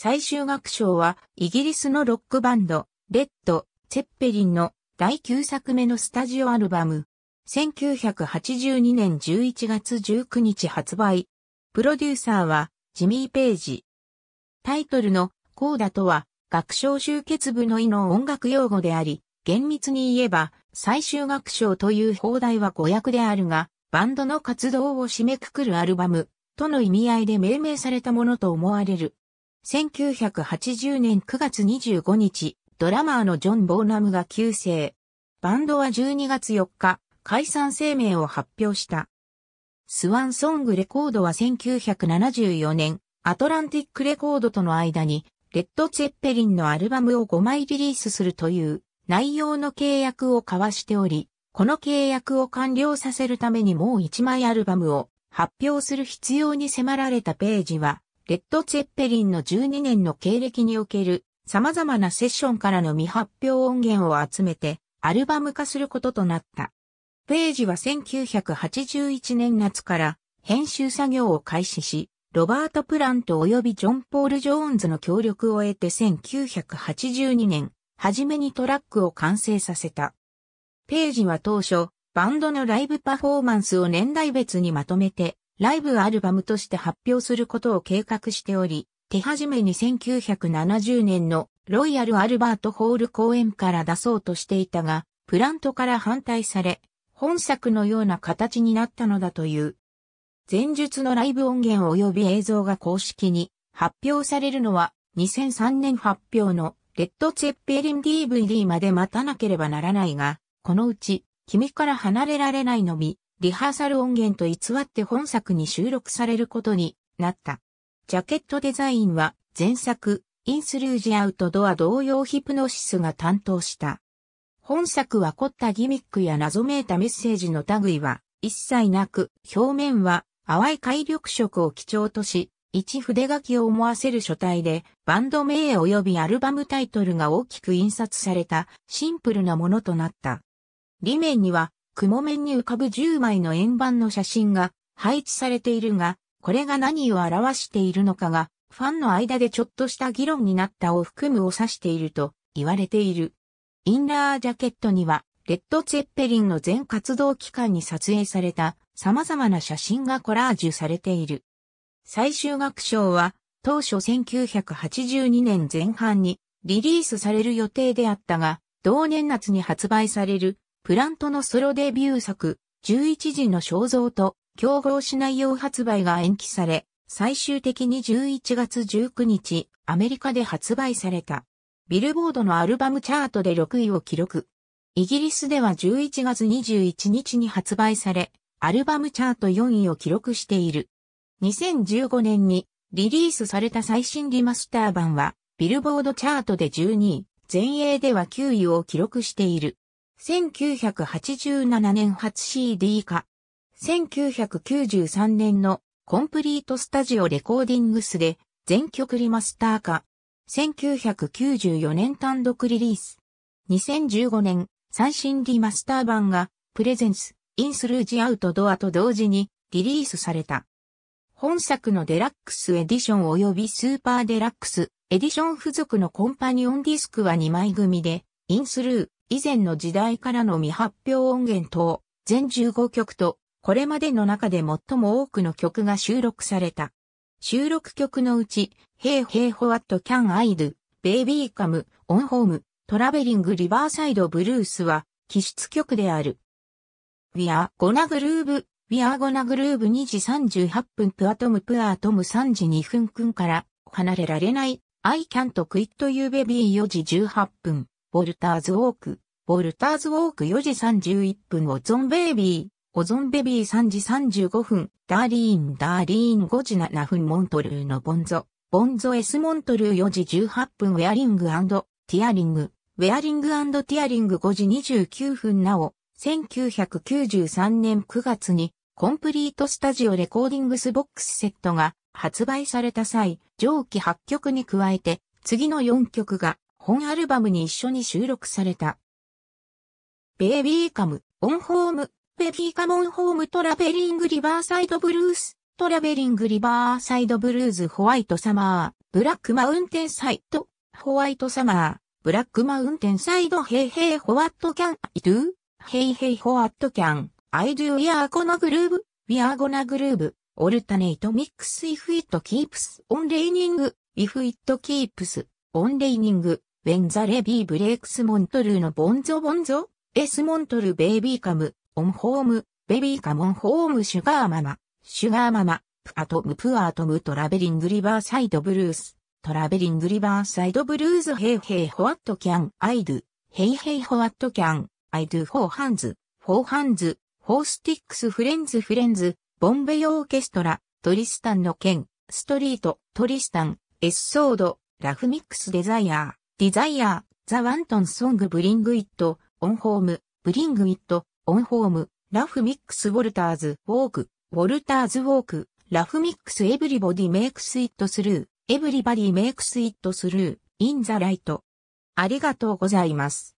最終楽章は、イギリスのロックバンド、レッド・ツェッペリンの第9作目のスタジオアルバム。1982年11月19日発売。プロデューサーは、ジミー・ページ。タイトルの、コーダとは、楽章集結部の意の音楽用語であり、厳密に言えば、最終楽章という放題は語訳であるが、バンドの活動を締めくくるアルバム、との意味合いで命名されたものと思われる。1980年9月25日、ドラマーのジョン・ボーナムが急逝。バンドは12月4日、解散声明を発表した。スワンソングレコードは1974年、アトランティックレコードとの間に、レッド・ツェッペリンのアルバムを5枚リリースするという内容の契約を交わしており、この契約を完了させるためにもう1枚アルバムを発表する必要に迫られたページは、レッド・ツェッペリンの12年の経歴における様々なセッションからの未発表音源を集めてアルバム化することとなった。ページは1981年夏から編集作業を開始し、ロバート・プラント及びジョン・ポール・ジョーンズの協力を得て1982年、初めにトラックを完成させた。ページは当初、バンドのライブパフォーマンスを年代別にまとめて、ライブアルバムとして発表することを計画しており、手始めに1970年のロイヤル・アルバート・ホール公演から出そうとしていたが、プラントから反対され、本作のような形になったのだという。前述のライブ音源及び映像が公式に発表されるのは2003年発表のレッド・ツェッペリン DVD まで待たなければならないが、このうち君から離れられないのみリハーサル音源と偽って本作に収録されることになった。ジャケットデザインは前作、インスルージアウトドア同様ヒプノシスが担当した。本作は凝ったギミックや謎めいたメッセージの類は一切なく、表面は淡い海緑色を基調とし、一筆書きを思わせる書体で、バンド名及びアルバムタイトルが大きく印刷されたシンプルなものとなった。裏面には雲面に浮かぶ10枚の円盤の写真が配置されているが、これが何を表しているのかが、ファンの間でちょっとした議論になったを含むを指していると言われている。インナージャケットには、レッド・ツェッペリンの全活動期間に撮影された様々な写真がコラージュされている。最終楽章は、当初1982年前半にリリースされる予定であったが、同年夏に発売されるプラントのソロデビュー作、11時の肖像と競合しないよう発売が延期され、最終的に11月19日、アメリカで発売された。ビルボードのアルバムチャートで6位を記録。イギリスでは11月21日に発売され、アルバムチャート4位を記録している。2015年にリリースされた最新リマスター版は、ビルボードチャートで12位、全英では9位を記録している。1987年初 CD 化。1993年のコンプリートスタジオレコーディングスで全曲リマスター化。1994年単独リリース。2015年最新リマスター版がプレゼンス、インスルージアウトドアと同時にリリースされた。本作のデラックスエディション及びスーパーデラックスエディション付属のコンパニオンディスクは2枚組で、インスルー、以前の時代からの未発表音源等、全15曲と、これまでの中で最も多くの曲が収録された。収録曲のうち、Hey Hey What Can I Do, Baby Come, On トラベリングリバーサイドブルースは、起出曲である。We are gonna groove, We are gonna groove 2時38分プアトムプアトム3時2分くんから離れられない I can't quit you baby 4時18分ウォルターズウォーク、ウォルターズウォーク4時31分オゾンベイビー、オゾンベビー3時35分、ダーリーン、ダーリーン5時7分モントルーのボンゾ、ボンゾ S モントルー4時18分ウェアリングティアリング、ウェアリングティアリング5時29分なお、1993年9月にコンプリートスタジオレコーディングスボックスセットが発売された際、上記8曲に加えて次の4曲が本アルバムに一緒に収録された。ベイビーカム、オンホーム、ベビーカムオンホームトラベリングリバーサイドブルース、トラベリングリバーサイドブルーズホワイトサマー、ブラックマウンテンサイト、ホワイトサマー、ブラックマウンテンサイドヘイヘイホワットキャン、イドゥヘイヘイホワットキャン、アイドゥイヤアーコナグルーブ、ウィアーゴナグルーブ、オルタネイトミックスイフイットキープスオンレイニング、イフイットキープスオンレイニング。ウェンザレビーブレイクスモントルーのボンゾボンゾ、エスモントルベイビーカム、オンホーム、ベビーカモンホームシュガーママ、シュガーママ、プアトムプアトムトラベリングリバーサイドブルース、トラベリングリバーサイドブルーズヘイヘイホワットキャンアイドゥ、ヘイヘイホワットキャン、アイドゥフォーハンズ、フォーハンズ、フォースティックスフレンズフレンズ、ボンベイオーケストラ、トリスタンの剣、ストリート、トリスタン、エッソード、ラフミックスデザイアー。Desire, The Wanton Song Bring It, On Home, Bring It, On Home, ラフミックス・ウォルターズ・ウォーク、ウォルターズ・ウォーク、ラフミックス・エブリボディ・メイクス・イット・スルー、エブリバディ・メイクス・イット・スルー、イン・ザ・ライト。ありがとうございます。